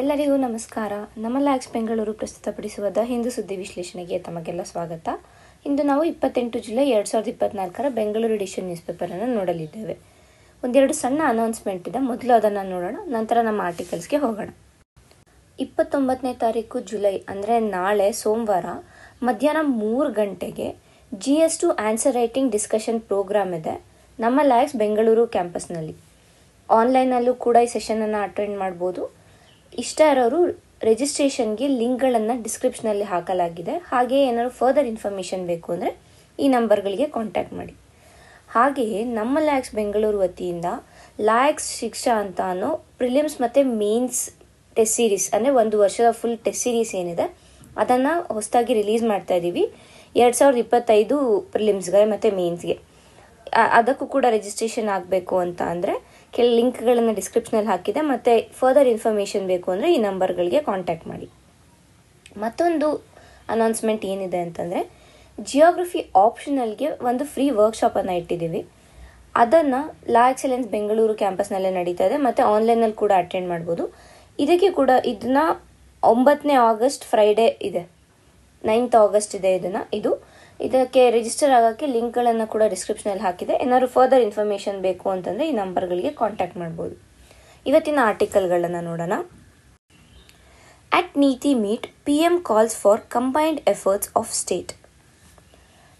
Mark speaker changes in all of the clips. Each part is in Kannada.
Speaker 1: ಎಲ್ಲರಿಗೂ ನಮಸ್ಕಾರ ನಮ್ಮ ಲ್ಯಾಕ್ಸ್ ಬೆಂಗಳೂರು ಪ್ರಸ್ತುತಪಡಿಸುವ ದ ಹಿಂದೂ ಸುದ್ದಿ ವಿಶ್ಲೇಷಣೆಗೆ ತಮಗೆಲ್ಲ ಸ್ವಾಗತ ಇಂದು ನಾವು ಇಪ್ಪತ್ತೆಂಟು ಜುಲೈ ಎರಡು ಸಾವಿರದ ಇಪ್ಪತ್ನಾಲ್ಕರ ಬೆಂಗಳೂರು ಎಡಿಷನ್ ನ್ಯೂಸ್ ಪೇಪರನ್ನು ನೋಡಲಿದ್ದೇವೆ ಒಂದೆರಡು ಸಣ್ಣ ಅನೌನ್ಸ್ಮೆಂಟ್ ಇದೆ ಮೊದಲು ಅದನ್ನು ನೋಡೋಣ ನಂತರ ನಮ್ಮ ಆರ್ಟಿಕಲ್ಸ್ಗೆ ಹೋಗೋಣ ಇಪ್ಪತ್ತೊಂಬತ್ತನೇ ತಾರೀಕು ಜುಲೈ ಅಂದರೆ ನಾಳೆ ಸೋಮವಾರ ಮಧ್ಯಾಹ್ನ ಮೂರು ಗಂಟೆಗೆ G S two answer writing discussion program ಇದೆ ನಮ್ಮ ಲ್ಯಾಕ್ಸ್ ಬೆಂಗಳೂರು ಕ್ಯಾಂಪಸ್ನಲ್ಲಿ ಆನ್ಲೈನಲ್ಲೂ ಕೂಡ ಈ ಸೆಷನನ್ನು ಅಟೆಂಡ್ ಮಾಡ್ಬೋದು ಇಷ್ಟ ಇರೋರು ರಿಜಿಸ್ಟ್ರೇಷನ್ಗೆ ಲಿಂಕ್ಗಳನ್ನು ಡಿಸ್ಕ್ರಿಪ್ಷನಲ್ಲಿ ಹಾಕಲಾಗಿದೆ ಹಾಗೆ ಏನಾದರೂ ಫರ್ದರ್ ಇನ್ಫಾರ್ಮೇಷನ್ ಬೇಕು ಅಂದರೆ ಈ ನಂಬರ್ಗಳಿಗೆ ಕಾಂಟ್ಯಾಕ್ಟ್ ಮಾಡಿ ಹಾಗೆಯೇ ನಮ್ಮ ಲ್ಯಾಕ್ಸ್ ಬೆಂಗಳೂರು ವತಿಯಿಂದ ಲ್ಯಾಕ್ಸ್ ಶಿಕ್ಷಾ ಅಂತ ಅನ್ನೋ ಪ್ರಿಲಿಮ್ಸ್ ಮತ್ತು ಮೇನ್ಸ್ ಟೆಸ್ಟ್ ಸೀರೀಸ್ ಅಂದರೆ ಒಂದು ವರ್ಷದ ಫುಲ್ ಟೆಸ್ಟ್ ಸೀರೀಸ್ ಏನಿದೆ ಅದನ್ನು ಹೊಸದಾಗಿ ರಿಲೀಸ್ ಮಾಡ್ತಾ ಇದ್ದೀವಿ ಎರಡು ಸಾವಿರದ ಇಪ್ಪತ್ತೈದು ಪ್ರಿಲಿಮ್ಸ್ಗೆ ಮತ್ತು ಮೇನ್ಸ್ಗೆ ಅದಕ್ಕೂ ಕೂಡ ರಿಜಿಸ್ಟ್ರೇಷನ್ ಆಗಬೇಕು ಅಂತ ಅಂದರೆ ಕೆಲ ಲಿಂಕ್ಗಳನ್ನು ಡಿಸ್ಕ್ರಿಪ್ಷನಲ್ಲಿ ಹಾಕಿದೆ ಮತ್ತು ಫರ್ದರ್ ಇನ್ಫಾರ್ಮೇಷನ್ ಬೇಕು ಅಂದರೆ ಈ ನಂಬರ್ಗಳಿಗೆ ಕಾಂಟ್ಯಾಕ್ಟ್ ಮಾಡಿ ಮತ್ತೊಂದು ಅನೌನ್ಸ್ಮೆಂಟ್ ಏನಿದೆ ಅಂತಂದರೆ ಜಿಯೋಗ್ರಫಿ ಆಪ್ಷನಲ್ಗೆ ಒಂದು ಫ್ರೀ ವರ್ಕ್ಶಾಪನ್ನು ಇಟ್ಟಿದ್ದೀವಿ ಅದನ್ನು ಲಾ ಎಕ್ಸಲೆನ್ಸ್ ಬೆಂಗಳೂರು ಕ್ಯಾಂಪಸ್ನಲ್ಲೇ ನಡೀತಾ ಇದೆ ಮತ್ತು ಆನ್ಲೈನಲ್ಲಿ ಕೂಡ ಅಟೆಂಡ್ ಮಾಡ್ಬೋದು ಇದಕ್ಕೆ ಕೂಡ ಇದನ್ನ ಒಂಬತ್ತನೇ ಆಗಸ್ಟ್ ಫ್ರೈಡೇ ಇದೆ ನೈನ್ತ್ ಆಗಸ್ಟ್ ಇದೆ ಇದನ್ನು ಇದು ಇದಕ್ಕೆ ರಿಜಿಸ್ಟರ್ ಆಗೋಕ್ಕೆ ಲಿಂಕ್ಗಳನ್ನು ಕೂಡ ಡಿಸ್ಕ್ರಿಪ್ಷನಲ್ಲಿ ಹಾಕಿದೆ ಏನಾದರೂ ಫರ್ದರ್ ಇನ್ಫಾರ್ಮೇಷನ್ ಬೇಕು ಅಂತಂದರೆ ಈ ನಂಬರ್ಗಳಿಗೆ ಕಾಂಟ್ಯಾಕ್ಟ್ ಮಾಡ್ಬೋದು ಇವತ್ತಿನ ಆರ್ಟಿಕಲ್ಗಳನ್ನು ನೋಡೋಣ at NITI meet P M calls for combined efforts of state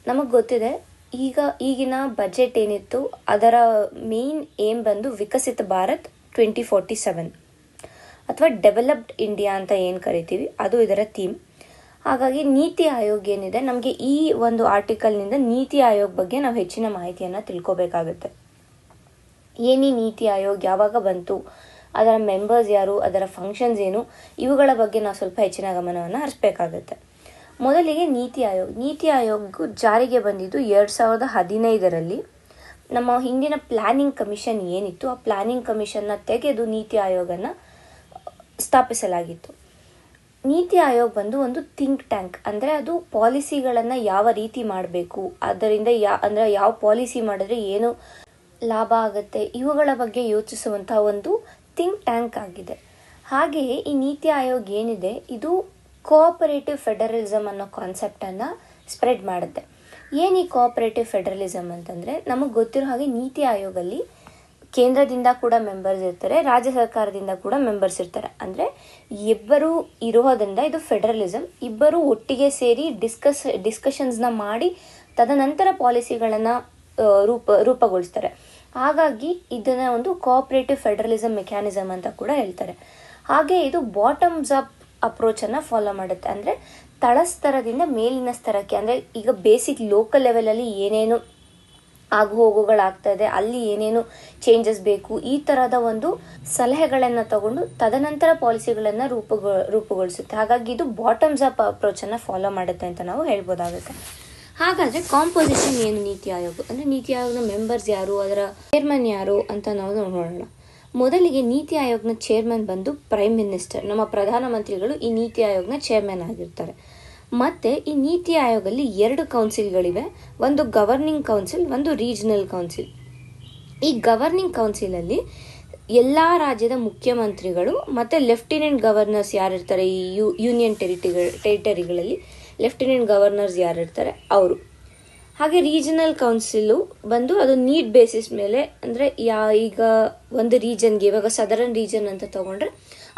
Speaker 1: ನಮಗೆ ಗೊತ್ತಿದೆ ಈಗ ಈಗಿನ ಬಜೆಟ್ ಏನಿತ್ತು ಅದರ ಮೇನ್ ಏಮ್ ಬಂದು Viksit Bharat twenty forty seven ಅಥವಾ ಡೆವಲಪ್ಡ್ ಇಂಡಿಯಾ ಅಂತ ಏನು ಕರಿತೀವಿ ಅದು ಇದರ ಥೀಮ್ ಹಾಗಾಗಿ ನೀತಿ ಆಯೋಗ ಏನಿದೆ ನಮಗೆ ಈ ಒಂದು ಆರ್ಟಿಕಲ್ನಿಂದ ನೀತಿ ಆಯೋಗ ಬಗ್ಗೆ ನಾವು ಹೆಚ್ಚಿನ ಮಾಹಿತಿಯನ್ನು ತಿಳ್ಕೊಬೇಕಾಗುತ್ತೆ ಏನಿ ನೀತಿ ಆಯೋಗ ಯಾವಾಗ ಬಂತು ಅದರ ಮೆಂಬರ್ಸ್ ಯಾರು ಅದರ ಫಂಕ್ಷನ್ಸ್ ಏನು ಇವುಗಳ ಬಗ್ಗೆ ನಾವು ಸ್ವಲ್ಪ ಹೆಚ್ಚಿನ ಗಮನವನ್ನು ಹರಿಸಬೇಕಾಗುತ್ತೆ ಮೊದಲಿಗೆ ನೀತಿ ಆಯೋಗ ನೀತಿ ಆಯೋಗ ಜಾರಿಗೆ ಬಂದಿದ್ದು ಎರಡು ಸಾವಿರದ ಹದಿನೈದರಲ್ಲಿ ನಮ್ಮ ಹಿಂದಿನ ಪ್ಲ್ಯಾನಿಂಗ್ ಕಮಿಷನ್ ಏನಿತ್ತು ಆ ಪ್ಲ್ಯಾನಿಂಗ್ ಕಮಿಷನ್ನ ತೆಗೆದು ನೀತಿ ಆಯೋಗನ ಸ್ಥಾಪಿಸಲಾಗಿತ್ತು ನೀತಿ ಆಯೋಗ ಬಂದು ಒಂದು ಥಿಂಕ್ ಟ್ಯಾಂಕ್ ಅಂದರೆ ಅದು ಪಾಲಿಸಿಗಳನ್ನು ಯಾವ ರೀತಿ ಮಾಡಬೇಕು ಅದರಿಂದ ಯಾ ಅಂದರೆ ಯಾವ ಪಾಲಿಸಿ ಮಾಡಿದ್ರೆ ಏನು ಲಾಭ ಆಗುತ್ತೆ ಇವುಗಳ ಬಗ್ಗೆ ಯೋಚಿಸುವಂಥ ಒಂದು ಥಿಂಕ್ ಟ್ಯಾಂಕ್ ಆಗಿದೆ ಹಾಗೆಯೇ ಈ ನೀತಿ ಆಯೋಗ ಏನಿದೆ ಇದು ಕೋಆಪರೇಟಿವ್ ಫೆಡರಲಿಸಮ್ ಅನ್ನೋ ಕಾನ್ಸೆಪ್ಟನ್ನು ಸ್ಪ್ರೆಡ್ ಮಾಡುತ್ತೆ ಏನು ಈ ಕೋಆಪರೇಟಿವ್ ಫೆಡರಲಿಸಮ್ ಅಂತಂದರೆ ನಮಗೆ ಗೊತ್ತಿರೋ ಹಾಗೆ ನೀತಿ ಆಯೋಗಲ್ಲಿ ಕೇಂದ್ರದಿಂದ ಕೂಡ ಮೆಂಬರ್ಸ್ ಇರ್ತಾರೆ ರಾಜ್ಯ ಸರ್ಕಾರದಿಂದ ಕೂಡ ಮೆಂಬರ್ಸ್ ಇರ್ತಾರೆ ಅಂದರೆ ಇಬ್ಬರು ಇರೋದ್ರಿಂದ ಇದು ಫೆಡರಲಿಸಮ್ ಇಬ್ಬರು ಒಟ್ಟಿಗೆ ಸೇರಿ ಡಿಸ್ಕಸ್ ಡಿಸ್ಕಷನ್ಸ್ನ ಮಾಡಿ ತದನಂತರ ಪಾಲಿಸಿಗಳನ್ನು ರೂಪ ರೂಪಗೊಳಿಸ್ತಾರೆ ಹಾಗಾಗಿ ಇದನ್ನು ಒಂದು ಕೋಆಪರೇಟಿವ್ ಫೆಡರಲಿಸಮ್ ಮೆಕ್ಯಾನಿಸಮ್ ಅಂತ ಕೂಡ ಹೇಳ್ತಾರೆ ಹಾಗೆ ಇದು ಬಾಟಮ್ಸ್ ಅಪ್ ಅಪ್ರೋಚನ್ನು ಫಾಲೋ ಮಾಡುತ್ತೆ ಅಂದರೆ ತಳಸ್ತರದಿಂದ ಮೇಲಿನ ಸ್ತರಕ್ಕೆ ಅಂದರೆ ಈಗ ಬೇಸಿಕ್ ಲೋಕಲ್ ಲೆವೆಲಲ್ಲಿ ಏನೇನು ಆಗು ಹೋಗುಗಳಾಗ್ತಾ ಅಲ್ಲಿ ಏನೇನು ಚೇಂಜಸ್ ಬೇಕು ಈ ತರಹದ ಒಂದು ಸಲಹೆಗಳನ್ನ ತಗೊಂಡು ತದನಂತರ ಪಾಲಿಸಿಗಳನ್ನ ರೂಪುಗೊ ರೂಪುಗೊಳಿಸುತ್ತೆ ಹಾಗಾಗಿ ಇದು ಬಾಟಮ್ಸ್ ಅಪ್ ಅಪ್ರೋಚ್ ಅನ್ನ ಫಾಲೋ ಮಾಡುತ್ತೆ ಅಂತ ನಾವು ಹೇಳ್ಬೋದಾಗುತ್ತೆ ಹಾಗಾದ್ರೆ ಕಾಂಪೋಸಿಷನ್ ಏನು ನೀತಿ ಆಯೋಗ ಅಂದ್ರೆ ನೀತಿ ಆಯೋಗದ ಮೆಂಬರ್ಸ್ ಯಾರು ಅದರ ಚೇರ್ಮನ್ ಯಾರು ಅಂತ ನಾವು ನೋಡೋಣ ಮೊದಲಿಗೆ ನೀತಿ ಆಯೋಗ್ನ ಚೇರ್ಮನ್ ಬಂದು ಪ್ರೈಮ್ ಮಿನಿಸ್ಟರ್ ನಮ್ಮ ಪ್ರಧಾನಮಂತ್ರಿಗಳು ಈ ನೀತಿ ಆಯೋಗನ ಚೇರ್ಮನ್ ಆಗಿರ್ತಾರೆ ಮತ್ತೆ ಈ ನೀತಿ ಆಯೋಗದಲ್ಲಿ ಎರಡು ಕೌನ್ಸಿಲ್ಗಳಿವೆ ಒಂದು ಗವರ್ನಿಂಗ್ ಕೌನ್ಸಿಲ್ ಒಂದು ರೀಜನಲ್ ಕೌನ್ಸಿಲ್ ಈ ಗವರ್ನಿಂಗ್ ಕೌನ್ಸಿಲಲ್ಲಿ ಎಲ್ಲ ರಾಜ್ಯದ ಮುಖ್ಯಮಂತ್ರಿಗಳು ಮತ್ತು ಲೆಫ್ಟಿನೆಂಟ್ ಗವರ್ನರ್ಸ್ ಯಾರಿರ್ತಾರೆ ಈ ಯು ಯೂನಿಯನ್ ಟೆರಿಟರಿ ಟೆರಿಟರಿಗಳಲ್ಲಿ ಲೆಫ್ಟಿನೆಂಟ್ ಗವರ್ನರ್ಸ್ ಯಾರಿರ್ತಾರೆ ಅವರು ಹಾಗೆ ರೀಜನಲ್ ಕೌನ್ಸಿಲು ಬಂದು ಅದು ನೀಟ್ ಬೇಸಿಸ್ ಮೇಲೆ ಅಂದರೆ ಯಾ ಈಗ ಒಂದು ರೀಜನ್ಗೆ ಇವಾಗ ಸದರನ್ ರೀಜನ್ ಅಂತ ತಗೊಂಡ್ರೆ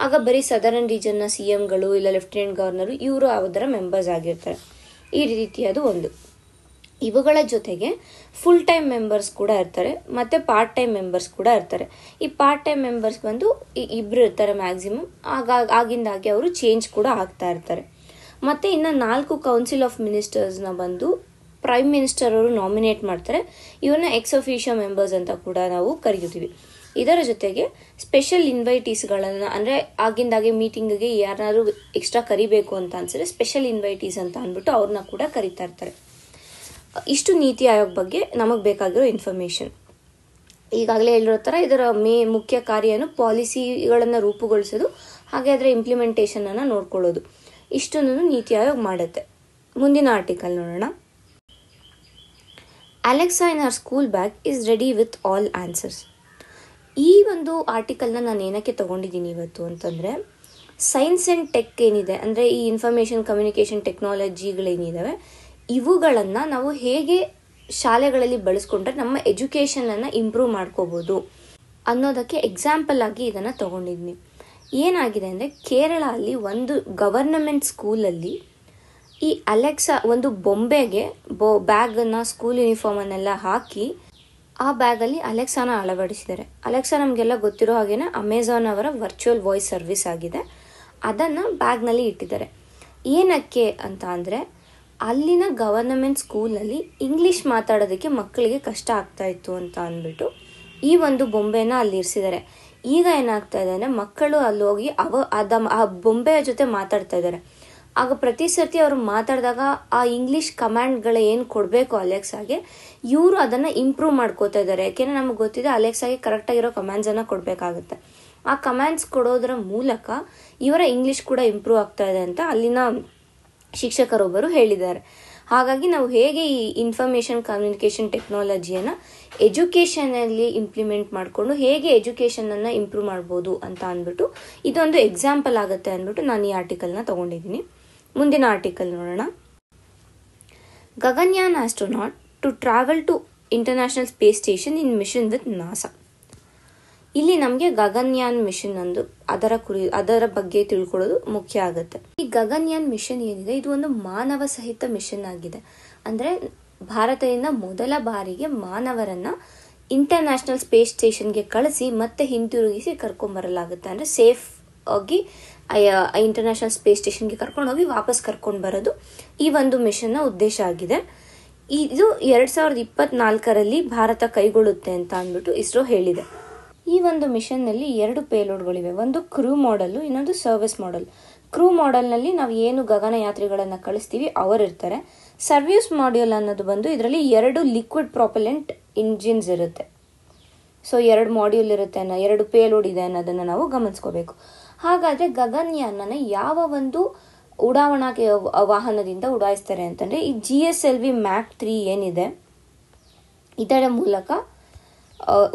Speaker 1: ಆಗ ಬರೀ ಸದರನ್ ರೀಜನ್ನ ಸಿ ಎಮ್ಗಳು ಇಲ್ಲ ಲೆಫ್ಟಿನೆಂಟ್ ಗವರ್ನರು ಇವರು ಅದರ ಮೆಂಬರ್ಸ್ ಆಗಿರ್ತಾರೆ ಈ ರೀತಿಯದು ಒಂದು ಇವುಗಳ ಜೊತೆಗೆ ಫುಲ್ ಟೈಮ್ ಮೆಂಬರ್ಸ್ ಕೂಡ ಇರ್ತಾರೆ ಮತ್ತು ಪಾರ್ಟ್ ಟೈಮ್ ಮೆಂಬರ್ಸ್ ಕೂಡ ಇರ್ತಾರೆ ಈ ಪಾರ್ಟ್ ಟೈಮ್ ಮೆಂಬರ್ಸ್ ಬಂದು ಇಬ್ಬರು ಇರ್ತಾರೆ ಮ್ಯಾಕ್ಸಿಮಮ್ ಆಗ ಆಗಿಂದಾಗಿ ಅವರು ಚೇಂಜ್ ಕೂಡ ಆಗ್ತಾ ಇರ್ತಾರೆ ಮತ್ತು ಇನ್ನು ನಾಲ್ಕು ಕೌನ್ಸಿಲ್ ಆಫ್ ಮಿನಿಸ್ಟರ್ಸ್ನ ಬಂದು ಪ್ರೈಮ್ ಮಿನಿಸ್ಟರ್ ಅವರು ನಾಮಿನೇಟ್ ಮಾಡ್ತಾರೆ ಇವನ್ನ ಎಕ್ಸ್ ಮೆಂಬರ್ಸ್ ಅಂತ ಕೂಡ ನಾವು ಕರೆಯುತ್ತೀವಿ ಇದರ ಜೊತೆಗೆ ಸ್ಪೆಷಲ್ ಇನ್ವೈಟೀಸ್ಗಳನ್ನು ಅಂದರೆ ಆಗಿಂದಾಗೆ ಮೀಟಿಂಗಿಗೆ ಯಾರನ್ನಾದ್ರೂ ಎಕ್ಸ್ಟ್ರಾ ಕರಿಬೇಕು ಅಂತ ಅನ್ಸಿದ್ರೆ ಸ್ಪೆಷಲ್ ಇನ್ವೈಟೀಸ್ ಅಂತ ಅಂದ್ಬಿಟ್ಟು ಅವ್ರನ್ನ ಕೂಡ ಕರಿತಾ ಇರ್ತಾರೆ ಇಷ್ಟು ನೀತಿ ಆಯೋಗ ಬಗ್ಗೆ ನಮಗೆ ಬೇಕಾಗಿರೋ ಇನ್ಫಾರ್ಮೇಷನ್ ಈಗಾಗಲೇ ಹೇಳಿರೋ ಥರ ಇದರ ಮೇ ಮುಖ್ಯ ಕಾರ್ಯನು ಪಾಲಿಸಿಗಳನ್ನು ರೂಪುಗೊಳಿಸೋದು ಹಾಗೆ ಅದರ ಅನ್ನು ನೋಡ್ಕೊಳ್ಳೋದು ಇಷ್ಟೊಂದನ್ನು ನೀತಿ ಆಯೋಗ ಮಾಡುತ್ತೆ ಮುಂದಿನ ಆರ್ಟಿಕಲ್ ನೋಡೋಣ Alexa in our school bag is ready with all answers ಈ ಒಂದು ಆರ್ಟಿಕಲ್ನ ನಾನು ಏನಕ್ಕೆ ತೊಗೊಂಡಿದ್ದೀನಿ ಇವತ್ತು ಅಂತಂದರೆ ಸೈನ್ಸ್ ಆ್ಯಂಡ್ ಟೆಕ್ ಏನಿದೆ ಅಂದರೆ ಈ ಇನ್ಫಾರ್ಮೇಷನ್ ಕಮ್ಯುನಿಕೇಷನ್ ಟೆಕ್ನಾಲಜಿಗಳೇನಿದ್ದಾವೆ ಇವುಗಳನ್ನು ನಾವು ಹೇಗೆ ಶಾಲೆಗಳಲ್ಲಿ ಬಳಸ್ಕೊಂಡ್ರೆ ನಮ್ಮ ಎಜುಕೇಷನನ್ನು ಇಂಪ್ರೂವ್ ಮಾಡ್ಕೋಬೋದು ಅನ್ನೋದಕ್ಕೆ ಎಕ್ಸಾಂಪಲ್ ಆಗಿ ಇದನ್ನು ತಗೊಂಡಿದ್ದೀನಿ ಏನಾಗಿದೆ ಅಂದರೆ ಕೇರಳ ಅಲ್ಲಿ ಒಂದು ಗವರ್ನಮೆಂಟ್ ಸ್ಕೂಲಲ್ಲಿ ಈ ಅಲೆಕ್ಸಾ ಒಂದು ಬೊಂಬೆಗೆ ಬೊ ಬ್ಯಾಗನ್ನು ಸ್ಕೂಲ್ ಯೂನಿಫಾರ್ಮನ್ನೆಲ್ಲ ಹಾಕಿ ಆ ಬ್ಯಾಗಲ್ಲಿ ಅಲೆಕ್ಸಾನ ಅಳವಡಿಸಿದ್ದಾರೆ ಅಲೆಕ್ಸಾ ನಮಗೆಲ್ಲ ಗೊತ್ತಿರೋ ಹಾಗೆಯೇ ಅಮೆಝಾನ್ ಅವರ ವರ್ಚುವಲ್ ವಾಯ್ಸ್ ಸರ್ವಿಸ್ ಆಗಿದೆ ಅದನ್ನು ಬ್ಯಾಗ್ನಲ್ಲಿ ಇಟ್ಟಿದ್ದಾರೆ ಏನಕ್ಕೆ ಅಂತ ಅಂದರೆ ಅಲ್ಲಿನ ಗವರ್ನಮೆಂಟ್ ಸ್ಕೂಲಲ್ಲಿ ಇಂಗ್ಲೀಷ್ ಮಾತಾಡೋದಕ್ಕೆ ಮಕ್ಕಳಿಗೆ ಕಷ್ಟ ಆಗ್ತಾಯಿತ್ತು ಅಂತ ಅಂದ್ಬಿಟ್ಟು ಈ ಒಂದು ಬೊಂಬೆನ ಅಲ್ಲಿ ಇರಿಸಿದ್ದಾರೆ ಈಗ ಏನಾಗ್ತಾ ಇದೆ ಅಂದರೆ ಮಕ್ಕಳು ಅಲ್ಲಿ ಹೋಗಿ ಅವ ಅದ ಆ ಬೊಂಬೆಯ ಜೊತೆ ಮಾತಾಡ್ತಾ ಇದ್ದಾರೆ ಆಗ ಪ್ರತಿ ಸರ್ತಿ ಅವರು ಮಾತಾಡಿದಾಗ ಆ ಇಂಗ್ಲೀಷ್ ಕಮ್ಯಾಂಡ್ಗಳು ಏನು ಕೊಡಬೇಕು ಅಲೆಕ್ಸಾಗೆ ಇವರು ಅದನ್ನು ಇಂಪ್ರೂವ್ ಮಾಡ್ಕೋತಾ ಇದ್ದಾರೆ ಯಾಕೆಂದರೆ ನಮಗೆ ಗೊತ್ತಿದೆ ಅಲೆಕ್ಸಾಗೆ ಕರೆಕ್ಟಾಗಿರೋ ಕಮ್ಯಾಂಡ್ಸನ್ನು ಕೊಡಬೇಕಾಗುತ್ತೆ ಆ ಕಮ್ಯಾಂಡ್ಸ್ ಕೊಡೋದ್ರ ಮೂಲಕ ಇವರ ಇಂಗ್ಲೀಷ್ ಕೂಡ ಇಂಪ್ರೂವ್ ಆಗ್ತಾ ಇದೆ ಅಂತ ಅಲ್ಲಿನ ಶಿಕ್ಷಕರೊಬ್ಬರು ಹೇಳಿದ್ದಾರೆ ಹಾಗಾಗಿ ನಾವು ಹೇಗೆ ಈ ಇನ್ಫಾರ್ಮೇಷನ್ ಕಮ್ಯುನಿಕೇಷನ್ ಟೆಕ್ನಾಲಜಿಯನ್ನು ಎಜುಕೇಷನಲ್ಲಿ ಇಂಪ್ಲಿಮೆಂಟ್ ಮಾಡಿಕೊಂಡು ಹೇಗೆ ಎಜುಕೇಷನನ್ನು ಇಂಪ್ರೂವ್ ಮಾಡ್ಬೋದು ಅಂತ ಅಂದ್ಬಿಟ್ಟು ಇದೊಂದು ಎಕ್ಸಾಂಪಲ್ ಆಗುತ್ತೆ ಅಂದ್ಬಿಟ್ಟು ನಾನು ಈ ಆರ್ಟಿಕಲ್ನ ತೊಗೊಂಡಿದ್ದೀನಿ ಮುಂದಿನ ಆರ್ಟಿಕಲ್ ನೋಡೋಣ Gaganyaan astronaut to travel to International Space Station in mission with NASA ಇಲ್ಲಿ ನಮಗೆ ಗಗನ್ಯಾನ್ ಮಿಷನ್ ಅಂದು ಅದರ ಕುರಿ ಅದರ ಬಗ್ಗೆ ತಿಳ್ಕೊಳ್ಳೋದು ಮುಖ್ಯ ಆಗುತ್ತೆ ಈ ಗಗನ್ಯಾನ್ ಮಿಷನ್ ಏನಿದೆ ಇದು ಒಂದು ಮಾನವ ಸಹಿತ ಮಿಷನ್ ಆಗಿದೆ ಅಂದರೆ ಭಾರತದಿಂದ ಮೊದಲ ಬಾರಿಗೆ ಮಾನವರನ್ನ ಇಂಟರ್ನ್ಯಾಷನಲ್ ಸ್ಪೇಸ್ ಸ್ಟೇಷನ್ಗೆ ಕಳಿಸಿ ಮತ್ತೆ ಹಿಂತಿರುಗಿಸಿ ಕರ್ಕೊಂಡ್ಬರಲಾಗುತ್ತೆ ಅಂದರೆ ಸೇಫ್ ಆಗಿ ಇಂಟರ್ನ್ಯಾಷನಲ್ ಸ್ಪೇಸ್ ಸ್ಟೇಷನ್ಗೆ ಕರ್ಕೊಂಡು ಹೋಗಿ ವಾಪಸ್ ಕರ್ಕೊಂಡು ಬರೋದು ಈ ಒಂದು ಮಿಷನ್ನ ಉದ್ದೇಶ ಆಗಿದೆ ಇದು ಎರಡು ಸಾವಿರದ ಇಪ್ಪತ್ನಾಲ್ಕರಲ್ಲಿ ಭಾರತ ಕೈಗೊಳ್ಳುತ್ತೆ ಅಂತ ಅಂದ್ಬಿಟ್ಟು ಇಸ್ರೋ ಹೇಳಿದೆ ಈ ಒಂದು ಮಿಷನ್ನಲ್ಲಿ ಎರಡು ಪೇಲೋಡ್ಗಳಿವೆ ಒಂದು ಕ್ರೂ ಮಾಡೆಲ್ ಇನ್ನೊಂದು ಸರ್ವಿಸ್ ಮಾಡೆಲ್ ಕ್ರೂ ನಲ್ಲಿ ನಾವು ಏನು ಗಗನಯಾತ್ರಿಗಳನ್ನು ಕಳಿಸ್ತೀವಿ ಅವರು ಇರ್ತಾರೆ ಸರ್ವಿಸ್ ಮಾಡ್ಯೂಲ್ ಅನ್ನೋದು ಬಂದು ಇದರಲ್ಲಿ ಎರಡು ಲಿಕ್ವಿಡ್ ಪ್ರಾಪಲೆಂಟ್ ಇಂಜಿನ್ಸ್ ಇರುತ್ತೆ ಸೊ ಎರಡು ಮಾಡ್ಯೂಲ್ ಇರುತ್ತೆ ಅನ್ನೋ ಎರಡು ಪೇಲೋಡ್ ಇದೆ ಅನ್ನೋದನ್ನು ನಾವು ಗಮನಿಸ್ಕೋಬೇಕು ಹಾಗಾದ್ರೆ ಗಗನಯಾನನ ಯಾವ ಒಂದು ಉಡಾವಣಾ ವಾಹನದಿಂದ ಉಡಾಯಿಸ್ತಾರೆ ಅಂತಂದ್ರೆ ಈ G S L V mark three ಏನಿದೆ ಇದರ ಮೂಲಕ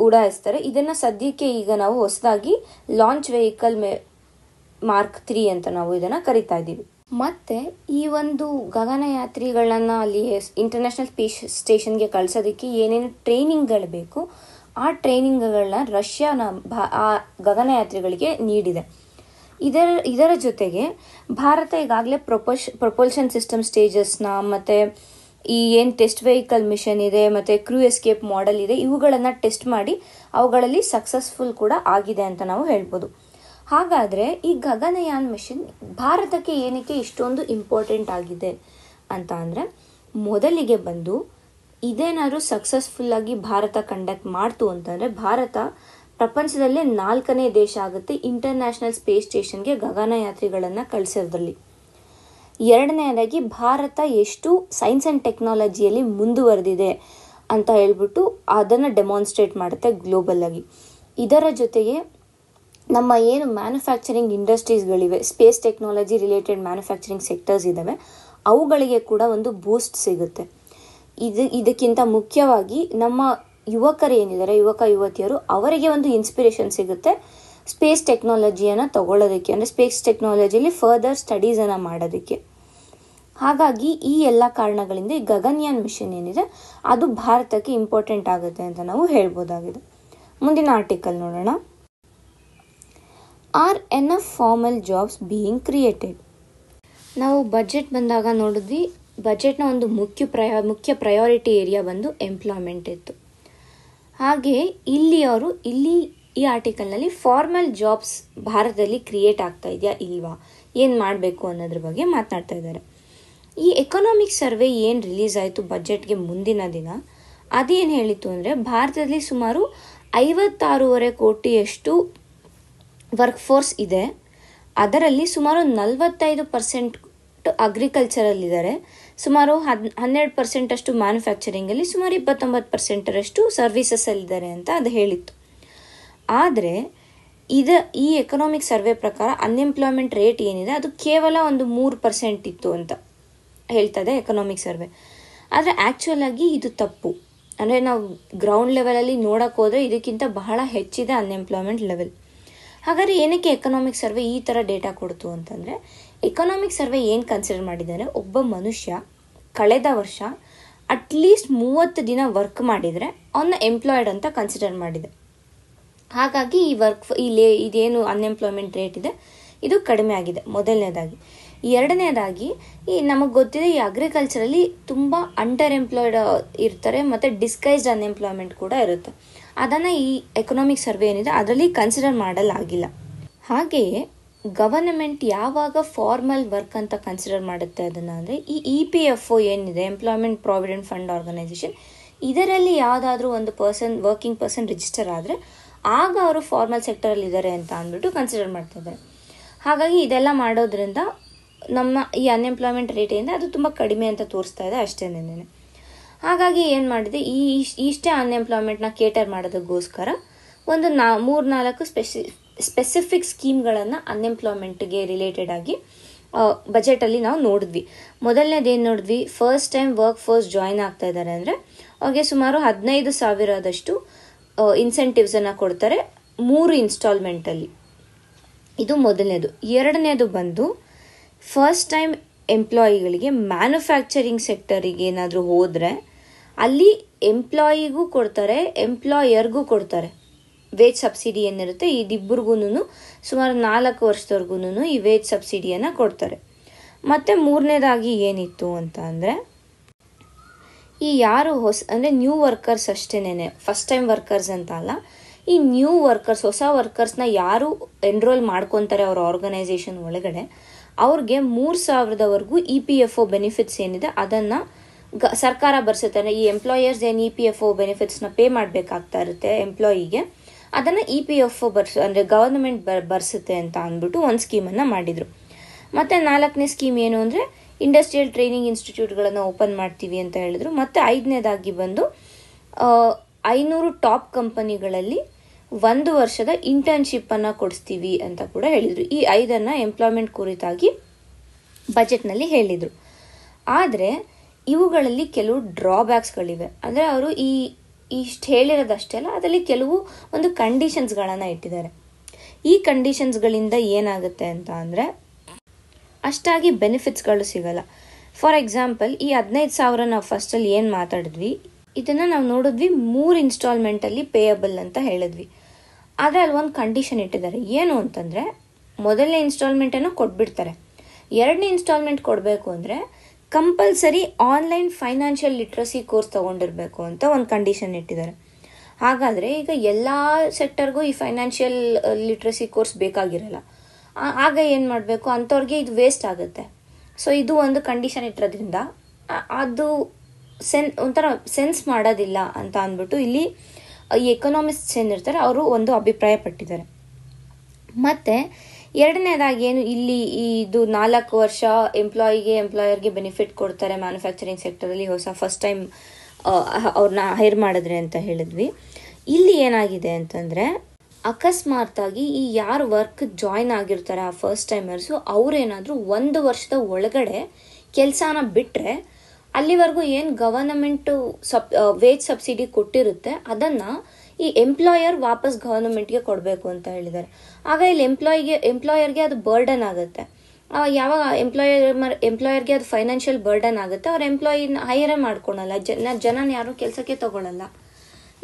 Speaker 1: ಉಡಾಯಿಸ್ತಾರೆ ಇದನ್ನ ಸದ್ಯಕ್ಕೆ ಈಗ ನಾವು ಹೊಸದಾಗಿ ಲಾಂಚ್ ವೆಹಿಕಲ್ ಮಾರ್ಕ್ ತ್ರೀ ಅಂತ ನಾವು ಇದನ್ನ ಕರಿತಾ ಇದ್ದೀವಿ ಮತ್ತೆ ಈ ಒಂದು ಗಗನಯಾತ್ರಿಗಳನ್ನ ಅಲ್ಲಿ ಇಂಟರ್ನ್ಯಾಷನಲ್ ಸ್ಪೇಸ್ ಸ್ಟೇಷನ್ಗೆ ಕಳ್ಸೋದಕ್ಕೆ ಏನೇನು ಟ್ರೈನಿಂಗ್ಗಳು ಬೇಕು ಆ ಟ್ರೈನಿಂಗ್ಗಳನ್ನ ರಷ್ಯಾನ ಭಾ ಆ ಗಗನಯಾತ್ರಿಗಳಿಗೆ ನೀಡಿದೆ ಇದರ ಇದರ ಜೊತೆಗೆ ಭಾರತ ಈಗಾಗಲೇ ಪ್ರೊಪೋಶ್ ಪ್ರೊಪೋಲ್ಷನ್ ಸಿಸ್ಟಮ್ ಸ್ಟೇಜಸ್ನ ಮತ್ತು ಈ ಏನು ಟೆಸ್ಟ್ ವೆಹಿಕಲ್ ಮಿಷನ್ ಇದೆ ಮತ್ತು ಕ್ರೂ ಎಸ್ಕೇಪ್ ಮಾಡೆಲ್ ಇದೆ ಇವುಗಳನ್ನು ಟೆಸ್ಟ್ ಮಾಡಿ ಅವುಗಳಲ್ಲಿ ಸಕ್ಸಸ್ಫುಲ್ ಕೂಡ ಆಗಿದೆ ಅಂತ ನಾವು ಹೇಳ್ಬೋದು ಹಾಗಾದರೆ ಈ ಗಗನಯಾನ್ ಮಿಷನ್ ಭಾರತಕ್ಕೆ ಏನಕ್ಕೆ ಇಷ್ಟೊಂದು ಇಂಪಾರ್ಟೆಂಟ್ ಆಗಿದೆ ಅಂತ ಅಂದರೆ ಮೊದಲಿಗೆ ಬಂದು ಇದೇನಾದ್ರು ಸಕ್ಸಸ್ಫುಲ್ಲಾಗಿ ಭಾರತ ಕಂಡಕ್ಟ್ ಮಾಡ್ತು ಅಂತಂದರೆ ಭಾರತ ಪ್ರಪಂಚದಲ್ಲೇ ನಾಲ್ಕನೇ ದೇಶ ಆಗುತ್ತೆ ಇಂಟರ್ನ್ಯಾಷನಲ್ ಸ್ಪೇಸ್ ಸ್ಟೇಷನ್ಗೆ ಗಗನಯಾತ್ರಿಗಳನ್ನು ಕಳಿಸೋದ್ರಲ್ಲಿ ಎರಡನೆಯದಾಗಿ ಭಾರತ ಎಷ್ಟು ಸೈನ್ಸ್ ಆ್ಯಂಡ್ ಟೆಕ್ನಾಲಜಿಯಲ್ಲಿ ಮುಂದುವರೆದಿದೆ ಅಂತ ಹೇಳ್ಬಿಟ್ಟು ಅದನ್ನು ಡೆಮಾನ್ಸ್ಟ್ರೇಟ್ ಮಾಡುತ್ತೆ ಆಗಿ ಇದರ ಜೊತೆಗೆ ನಮ್ಮ ಏನು ಮ್ಯಾನುಫ್ಯಾಕ್ಚರಿಂಗ್ ಇಂಡಸ್ಟ್ರೀಸ್ಗಳಿವೆ space technology related manufacturing sectors ಇದ್ದಾವೆ ಅವುಗಳಿಗೆ ಕೂಡ ಒಂದು ಬೂಸ್ಟ್ ಸಿಗುತ್ತೆ ಇದು ಇದಕ್ಕಿಂತ ಮುಖ್ಯವಾಗಿ ನಮ್ಮ ಯುವಕರು ಏನಿದ್ದಾರೆ ಯುವಕ ಯುವತಿಯರು ಅವರಿಗೆ ಒಂದು ಇನ್ಸ್ಪಿರೇಷನ್ ಸಿಗುತ್ತೆ ಸ್ಪೇಸ್ ಟೆಕ್ನಾಲಜಿಯನ್ನು ತಗೊಳ್ಳೋದಕ್ಕೆ ಅಂದರೆ ಸ್ಪೇಸ್ ಟೆಕ್ನಾಲಜಿಯಲ್ಲಿ ಫರ್ದರ್ ಸ್ಟಡೀಸನ್ನು ಮಾಡೋದಕ್ಕೆ ಹಾಗಾಗಿ ಈ ಎಲ್ಲ ಕಾರಣಗಳಿಂದ ಈ ಗಗನ್ಯಾನ್ ಮಿಷನ್ ಏನಿದೆ ಅದು ಭಾರತಕ್ಕೆ ಇಂಪಾರ್ಟೆಂಟ್ ಆಗುತ್ತೆ ಅಂತ ನಾವು ಹೇಳ್ಬೋದಾಗಿದೆ ಮುಂದಿನ ಆರ್ಟಿಕಲ್ ನೋಡೋಣ R N F formal jobs being created ನಾವು ಬಜೆಟ್ ಬಂದಾಗ ನೋಡಿದ್ವಿ ಬಜೆಟ್ನ ಒಂದು ಮುಖ್ಯ ಪ್ರಯ ಮುಖ್ಯ ಪ್ರಯಾರಿಟಿ ಏರಿಯಾ ಬಂದು ಎಂಪ್ಲಾಯ್ಮೆಂಟ್ ಇತ್ತು ಹಾಗೆ ಇಲ್ಲಿ ಅವರು ಇಲ್ಲಿ ಈ ಆರ್ಟಿಕಲ್ನಲ್ಲಿ ಫಾರ್ಮಲ್ ಜಾಬ್ಸ್ ಭಾರತದಲ್ಲಿ ಕ್ರಿಯೇಟ್ ಆಗ್ತಾ ಇದೆಯಾ ಇಲ್ವಾ ಏನು ಮಾಡಬೇಕು ಅನ್ನೋದ್ರ ಬಗ್ಗೆ ಮಾತನಾಡ್ತಾ ಇದ್ದಾರೆ ಈ ಎಕನಾಮಿಕ್ ಸರ್ವೆ ಏನು ರಿಲೀಸ್ ಆಯಿತು ಬಜೆಟ್ಗೆ ಮುಂದಿನ ದಿನ ಅದೇನು ಹೇಳಿತ್ತು ಅಂದರೆ ಭಾರತದಲ್ಲಿ ಸುಮಾರು ಐವತ್ತಾರೂವರೆ ಕೋಟಿಯಷ್ಟು ವರ್ಕ್ ಫೋರ್ಸ್ ಇದೆ ಅದರಲ್ಲಿ ಸುಮಾರು ನಲವತ್ತೈದು ಪರ್ಸೆಂಟ್ ಅಗ್ರಿಕಲ್ಚರಲ್ಲಿದ್ದಾರೆ ಸುಮಾರು ಹದ್ ಹನ್ನೆರಡು ಪರ್ಸೆಂಟಷ್ಟು ಮ್ಯಾನುಫ್ಯಾಕ್ಚರಿಂಗಲ್ಲಿ ಸುಮಾರು ಇಪ್ಪತ್ತೊಂಬತ್ತು ಪರ್ಸೆಂಟರಷ್ಟು ಸರ್ವಿಸಸ್ಸಲ್ಲಿದ್ದಾರೆ ಅಂತ ಅದು ಹೇಳಿತ್ತು ಆದರೆ ಇದ ಈ ಎಕನಾಮಿಕ್ ಸರ್ವೆ ಪ್ರಕಾರ ಅನ್ಎಂಪ್ಲಾಯ್ಮೆಂಟ್ ರೇಟ್ ಏನಿದೆ ಅದು ಕೇವಲ ಒಂದು ಮೂರು ಪರ್ಸೆಂಟ್ ಇತ್ತು ಅಂತ ಹೇಳ್ತದೆ ಎಕನಾಮಿಕ್ ಸರ್ವೆ ಆದರೆ ಆ್ಯಕ್ಚುಯಲ್ ಆಗಿ ಇದು ತಪ್ಪು ಅಂದರೆ ನಾವು ಗ್ರೌಂಡ್ ಲೆವೆಲಲ್ಲಿ ನೋಡೋಕೆ ಹೋದರೆ ಇದಕ್ಕಿಂತ ಬಹಳ ಹೆಚ್ಚಿದೆ ಅನ್ಎಂಪ್ಲಾಯ್ಮೆಂಟ್ ಲೆವೆಲ್ ಹಾಗಾದರೆ ಏನಕ್ಕೆ ಎಕನಾಮಿಕ್ ಸರ್ವೆ ಈ ಥರ ಡೇಟಾ ಕೊಡ್ತು ಅಂತಂದರೆ ಎಕನಾಮಿಕ್ ಸರ್ವೆ ಏನು ಕನ್ಸಿಡರ್ ಮಾಡಿದ್ದಾರೆ ಒಬ್ಬ ಮನುಷ್ಯ ಕಳೆದ ವರ್ಷ ಅಟ್ಲೀಸ್ಟ್ ಮೂವತ್ತು ದಿನ ವರ್ಕ್ ಮಾಡಿದರೆ ಅವನ್ನ ಎಂಪ್ಲಾಯ್ಡ್ ಅಂತ ಕನ್ಸಿಡರ್ ಮಾಡಿದೆ ಹಾಗಾಗಿ ಈ ವರ್ಕ್ ಇಲ್ಲಿ ಇದೇನು ಅನ್ಎಂಪ್ಲಾಯ್ಮೆಂಟ್ ರೇಟ್ ಇದೆ ಇದು ಕಡಿಮೆ ಆಗಿದೆ ಮೊದಲನೇದಾಗಿ ಎರಡನೇದಾಗಿ ಈ ನಮಗೆ ಗೊತ್ತಿದೆ ಈ ಅಗ್ರಿಕಲ್ಚರಲ್ಲಿ ತುಂಬ ಅಂಡರ್ ಎಂಪ್ಲಾಯ್ಡ್ ಇರ್ತಾರೆ ಮತ್ತು ಡಿಸ್ಕೈಸ್ಡ್ ಅನ್ಎಂಪ್ಲಾಯ್ಮೆಂಟ್ ಕೂಡ ಇರುತ್ತೆ ಅದನ್ನು ಈ ಎಕನಾಮಿಕ್ ಸರ್ವೆ ಏನಿದೆ ಅದರಲ್ಲಿ ಕನ್ಸಿಡರ್ ಮಾಡಲಾಗಿಲ್ಲ ಹಾಗೆಯೇ ಗವರ್ನಮೆಂಟ್ ಯಾವಾಗ ಫಾರ್ಮಲ್ ವರ್ಕ್ ಅಂತ ಕನ್ಸಿಡರ್ ಮಾಡುತ್ತೆ ಅದನ್ನ ಅಂದರೆ ಈ ಇ ಪಿ ಎಫ್ ಒ ಏನಿದೆ ಎಂಪ್ಲಾಯ್ಮೆಂಟ್ ಪ್ರಾವಿಡೆಂಟ್ ಫಂಡ್ ಆರ್ಗನೈಸೇಷನ್ ಇದರಲ್ಲಿ ಯಾವುದಾದ್ರೂ ಒಂದು ಪರ್ಸನ್ ವರ್ಕಿಂಗ್ ಪರ್ಸನ್ ರಿಜಿಸ್ಟರ್ ಆದರೆ ಆಗ ಅವರು ಫಾರ್ಮಲ್ ಸೆಕ್ಟರಲ್ಲಿ ಇದ್ದಾರೆ ಅಂತ ಅಂದ್ಬಿಟ್ಟು ಕನ್ಸಿಡರ್ ಮಾಡ್ತಾ ಹಾಗಾಗಿ ಇದೆಲ್ಲ ಮಾಡೋದ್ರಿಂದ ನಮ್ಮ ಈ ಅನ್ಎಂಪ್ಲಾಯ್ಮೆಂಟ್ ರೇಟ್ ಏನಿದೆ ಅದು ತುಂಬ ಕಡಿಮೆ ಅಂತ ತೋರಿಸ್ತಾ ಇದೆ ಅಷ್ಟೇ ಹಾಗಾಗಿ ಏನು ಮಾಡಿದೆ ಈ ಇಷ್ಟೇ ಅನ್ಎಂಪ್ಲಾಯ್ಮೆಂಟ್ನ ಕೇಟರ್ ಮಾಡೋದಕ್ಕೋಸ್ಕರ ಒಂದು ನಾ ಮೂರು ನಾಲ್ಕು ಸ್ಪೆಸಿಫಿಕ್ ಸ್ಕೀಮ್ಗಳನ್ನು ಅನ್ಎಂಪ್ಲಾಯ್ಮೆಂಟ್ಗೆ ರಿಲೇಟೆಡ್ ಆಗಿ ಬಜೆಟಲ್ಲಿ ನಾವು ನೋಡಿದ್ವಿ ಮೊದಲನೇದೇನು ನೋಡಿದ್ವಿ first time workforce join ಆಗ್ತಾ ಇದ್ದಾರೆ ಅಂದರೆ ಅವ್ರಿಗೆ ಸುಮಾರು ಹದಿನೈದು ಸಾವಿರದಷ್ಟು ಇನ್ಸೆಂಟಿವ್ಸನ್ನು ಕೊಡ್ತಾರೆ ಮೂರು ಇನ್ಸ್ಟಾಲ್ಮೆಂಟಲ್ಲಿ ಇದು ಮೊದಲನೇದು ಎರಡನೇದು ಬಂದು ಫಸ್ಟ್ ಟೈಮ್ ಎಂಪ್ಲಾಯಿಗಳಿಗೆ ಮ್ಯಾನುಫ್ಯಾಕ್ಚರಿಂಗ್ ಸೆಕ್ಟರಿಗೆ ಏನಾದರೂ ಹೋದರೆ ಅಲ್ಲಿ ಎಂಪ್ಲಾಯಿಗೂ ಕೊಡ್ತಾರೆ ಎಂಪ್ಲಾಯರ್ಗೂ ಕೊಡ್ತಾರೆ ವೇಜ್ ಸಬ್ಸಿಡಿ ಏನಿರುತ್ತೆ ಇಬ್ಬರಿಗೂ ಸುಮಾರು ನಾಲ್ಕು ವರ್ಷದವರೆಗೂ ಈ ವೇಜ್ ಸಬ್ಸಿಡಿಯನ್ನು ಕೊಡ್ತಾರೆ ಮತ್ತು ಮೂರನೇದಾಗಿ ಏನಿತ್ತು ಅಂತ ಅಂದರೆ ಈ ಯಾರು ಹೊಸ ಅಂದರೆ ನ್ಯೂ ವರ್ಕರ್ಸ್ ಅಷ್ಟೇನೆ ಫಸ್ಟ್ ಟೈಮ್ ವರ್ಕರ್ಸ್ ಅಂತ ಅಲ್ಲ ಈ ನ್ಯೂ ವರ್ಕರ್ಸ್ ಹೊಸ ವರ್ಕರ್ಸ್ನ ಯಾರು ಎನ್ರೋಲ್ ಮಾಡ್ಕೊತಾರೆ ಅವ್ರ ಆರ್ಗನೈಸೇಷನ್ ಒಳಗಡೆ ಅವ್ರಿಗೆ ಮೂರು ಸಾವಿರದವರೆಗೂ E e P F O benefits ಏನಿದೆ ಅದನ್ನು ಗ ಸರ್ಕಾರ ಬರ್ಸುತ್ತೆ ಈ ಎಂಪ್ಲಾಯರ್ಸ್ ಏನು ಇ ಪಿ ಎಫ್ ಒ ಬೆನಿಫಿಟ್ಸ್ನ ಪೇ ಮಾಡಬೇಕಾಗ್ತಾ ಇರುತ್ತೆ ಎಂಪ್ಲಾಯಿಗೆ ಅದನ್ನು ಇ e ಪಿ ಎಫ್ ಬರ್ಸ್ ಅಂದರೆ ಗವರ್ನಮೆಂಟ್ ಬರ್ಸುತ್ತೆ ಅಂತ ಅಂದ್ಬಿಟ್ಟು ಒಂದು ಸ್ಕೀಮನ್ನು ಮಾಡಿದರು ಮತ್ತು ನಾಲ್ಕನೇ ಸ್ಕೀಮ್ ಏನು ಅಂದರೆ ಇಂಡಸ್ಟ್ರಿಯಲ್ ಟ್ರೈನಿಂಗ್ ಇನ್ಸ್ಟಿಟ್ಯೂಟ್ಗಳನ್ನು ಓಪನ್ ಮಾಡ್ತೀವಿ ಅಂತ ಹೇಳಿದ್ರು ಮತ್ತು ಐದನೇದಾಗಿ ಬಂದು ಐನೂರು ಟಾಪ್ ಕಂಪನಿಗಳಲ್ಲಿ ಒಂದು ವರ್ಷದ ಇಂಟರ್ನ್ಶಿಪ್ಪನ್ನು ಕೊಡಿಸ್ತೀವಿ ಅಂತ ಕೂಡ ಹೇಳಿದರು ಈ ಐದನ್ನು ಎಂಪ್ಲಾಯ್ಮೆಂಟ್ ಕುರಿತಾಗಿ ಬಜೆಟ್ನಲ್ಲಿ ಹೇಳಿದರು ಆದರೆ ಇವುಗಳಲ್ಲಿ ಕೆಲವು ಡ್ರಾಬ್ಯಾಕ್ಸ್ಗಳಿವೆ ಅಂದರೆ ಅವರು ಈ ಇಷ್ಟು ಹೇಳಿರೋದಷ್ಟೇ ಅಲ್ಲ ಅದರಲ್ಲಿ ಕೆಲವು ಒಂದು ಕಂಡೀಷನ್ಸ್ಗಳನ್ನು ಇಟ್ಟಿದ್ದಾರೆ ಈ ಕಂಡೀಷನ್ಸ್ಗಳಿಂದ ಏನಾಗುತ್ತೆ ಅಂತ ಅಂದರೆ ಅಷ್ಟಾಗಿ ಬೆನಿಫಿಟ್ಸ್ಗಳು ಸಿಗಲ್ಲ ಫಾರ್ ಎಕ್ಸಾಂಪಲ್ ಈ ಹದಿನೈದು ಸಾವಿರ ನಾವು ಫಸ್ಟಲ್ಲಿ ಏನು ಮಾತಾಡಿದ್ವಿ ಇದನ್ನು ನಾವು ನೋಡಿದ್ವಿ ಮೂರು ಇನ್ಸ್ಟಾಲ್ಮೆಂಟಲ್ಲಿ ಪೇಯಬಲ್ ಅಂತ ಹೇಳಿದ್ವಿ ಆದರೆ ಅಲ್ಲಿ ಒಂದು ಕಂಡೀಷನ್ ಇಟ್ಟಿದ್ದಾರೆ ಏನು ಅಂತಂದರೆ ಮೊದಲನೇ ಇನ್ಸ್ಟಾಲ್ಮೆಂಟನ್ನು ಕೊಟ್ಬಿಡ್ತಾರೆ ಎರಡನೇ ಇನ್ಸ್ಟಾಲ್ಮೆಂಟ್ ಕೊಡಬೇಕು ಅಂದರೆ compulsory online financial literacy course ತೊಗೊಂಡಿರಬೇಕು ಅಂತ ಒಂದು ಕಂಡೀಷನ್ ಇಟ್ಟಿದ್ದಾರೆ ಹಾಗಾದರೆ ಈಗ ಎಲ್ಲ ಸೆಕ್ಟರ್ಗೂ ಈ ಫೈನಾನ್ಷಿಯಲ್ ಲಿಟ್ರಸಿ ಕೋರ್ಸ್ ಬೇಕಾಗಿರಲ್ಲ ಆಗ ಏನು ಮಾಡಬೇಕು ಅಂಥವ್ರಿಗೆ ಇದು ವೇಸ್ಟ್ ಆಗುತ್ತೆ ಸೊ ಇದು ಒಂದು ಕಂಡೀಷನ್ ಇಟ್ಟಿರೋದ್ರಿಂದ ಅದು ಸೆನ್ ಒಂಥರ ಸೆನ್ಸ್ ಮಾಡೋದಿಲ್ಲ ಅಂತ ಅಂದ್ಬಿಟ್ಟು ಇಲ್ಲಿ ಈ ಎಕನಾಮಿಸ್ಟ್ಸ್ ಏನಿರ್ತಾರೆ ಅವರು ಒಂದು ಅಭಿಪ್ರಾಯಪಟ್ಟಿದ್ದಾರೆ ಮತ್ತು ಎರಡನೇದಾಗಿ ಏನು ಇಲ್ಲಿ ಇದು ನಾಲ್ಕು ವರ್ಷ ಎಂಪ್ಲಾಯಿಗೆ ಎಂಪ್ಲಾಯರ್ಗೆ ಬೆನಿಫಿಟ್ ಕೊಡ್ತಾರೆ ಮ್ಯಾನುಫ್ಯಾಕ್ಚರಿಂಗ್ ಸೆಕ್ಟರಲ್ಲಿ ಹೊಸ ಫಸ್ಟ್ ಟೈಮ್ ಅವ್ರನ್ನ ಹೈರ್ ಮಾಡಿದ್ರೆ ಅಂತ ಹೇಳಿದ್ವಿ ಇಲ್ಲಿ ಏನಾಗಿದೆ ಅಂತಂದರೆ ಆಗಿ ಈ ಯಾರು ವರ್ಕ್ ಜಾಯ್ನ್ ಆಗಿರ್ತಾರೆ ಆ ಫಸ್ಟ್ ಟೈಮರ್ಸು ಅವರೇನಾದರೂ ಒಂದು ವರ್ಷದ ಒಳಗಡೆ ಕೆಲಸನ ಬಿಟ್ಟರೆ ಅಲ್ಲಿವರೆಗೂ ಏನು ಗವರ್ನಮೆಂಟು ಸಬ್ ವೇಜ್ ಸಬ್ಸಿಡಿ ಕೊಟ್ಟಿರುತ್ತೆ ಅದನ್ನು ಈ ಎಂಪ್ಲಾಯರ್ ವಾಪಸ್ ಗವರ್ನಮೆಂಟ್ಗೆ ಕೊಡಬೇಕು ಅಂತ ಹೇಳಿದ್ದಾರೆ ಆಗ ಇಲ್ಲಿ ಎಂಪ್ಲಾಯಿಗೆ ಎಂಪ್ಲಾಯರ್ಗೆ ಅದು ಬರ್ಡನ್ ಆಗುತ್ತೆ ಯಾವಾಗ ಎಂಪ್ಲಾಯರ್ ಎಂಪ್ಲಾಯರ್ಗೆ ಅದು ಫೈನಾನ್ಷಿಯಲ್ ಬರ್ಡನ್ ಆಗುತ್ತೆ ಅವ್ರ ಎಂಪ್ಲಾಯಿನ ಹೈಯರೇ ಮಾಡ್ಕೊಳಲ್ಲ ಜನ ಜನನ ಯಾರೂ ಕೆಲಸಕ್ಕೆ ತಗೊಳಲ್ಲ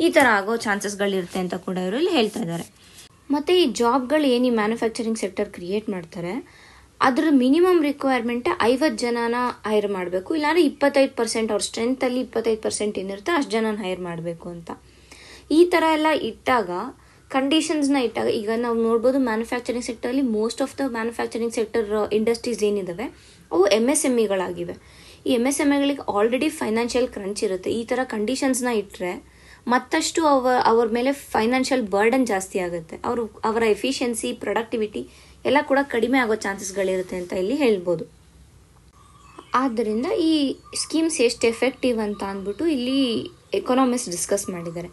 Speaker 1: ಈ ಥರ ಆಗೋ ಚಾನ್ಸಸ್ಗಳಿರುತ್ತೆ ಅಂತ ಕೂಡ ಅವರು ಇಲ್ಲಿ ಹೇಳ್ತಾ ಇದ್ದಾರೆ ಮತ್ತು ಈ ಜಾಬ್ಗಳು ಏನು ಈ ಮ್ಯಾನುಫ್ಯಾಕ್ಚರಿಂಗ್ ಸೆಕ್ಟರ್ ಕ್ರಿಯೇಟ್ ಮಾಡ್ತಾರೆ ಅದರ ಮಿನಿಮಮ್ ರಿಕ್ವೈರ್ಮೆಂಟ್ ಐವತ್ತು ಜನನ ಹೈರ್ ಮಾಡಬೇಕು ಇಲ್ಲಾಂದರೆ ಇಪ್ಪತ್ತೈದು ಪರ್ಸೆಂಟ್ ಅವ್ರ ಸ್ಟ್ರೆಂತಲ್ಲಿ ಇಪ್ಪತ್ತೈದು ಪರ್ಸೆಂಟ್ ಏನಿರುತ್ತೆ ಅಷ್ಟು ಜನನ ಹೈರ್ ಮಾಡಬೇಕು ಅಂತ ಈ ಥರ ಎಲ್ಲ ಇಟ್ಟಾಗ ಕಂಡೀಷನ್ಸ್ನ ಇಟ್ಟಾಗ ಈಗ ನಾವು ನೋಡ್ಬೋದು ಮ್ಯಾನುಫ್ಯಾಕ್ಚರಿಂಗ್ ಸೆಕ್ಟರಲ್ಲಿ most of the manufacturing sector industries ಏನಿದಾವೆ ಅವು ಎಮ್ ಎಸ್ ಎಮ್ ಇಗಳಾಗಿವೆ e ಈ ಎಮ್ ಎಸ್ ಎಮ್ ಇಗಳಿಗೆ ಆಲ್ರೆಡಿ ಫೈನಾನ್ಷಿಯಲ್ ಕ್ರಂಚ್ ಇರುತ್ತೆ ಈ ಥರ ಕಂಡೀಷನ್ಸ್ನ ಇಟ್ಟರೆ ಮತ್ತಷ್ಟು ಅವ ಅವ್ರ ಮೇಲೆ ಫೈನಾನ್ಷಿಯಲ್ ಬರ್ಡನ್ ಜಾಸ್ತಿ ಆಗುತ್ತೆ ಅವರು ಅವರ ಎಫಿಷಿಯನ್ಸಿ ಪ್ರೊಡಕ್ಟಿವಿಟಿ ಎಲ್ಲ ಕೂಡ ಕಡಿಮೆ ಆಗೋ ಚಾನ್ಸಸ್ಗಳಿರುತ್ತೆ ಅಂತ ಇಲ್ಲಿ ಹೇಳ್ಬೋದು ಆದ್ದರಿಂದ ಈ ಸ್ಕೀಮ್ಸ್ ಎಷ್ಟು ಎಫೆಕ್ಟಿವ್ ಅಂತ ಅಂದ್ಬಿಟ್ಟು ಇಲ್ಲಿ ಎಕನಾಮಿಸ್ಟ್ ಡಿಸ್ಕಸ್ ಮಾಡಿದ್ದಾರೆ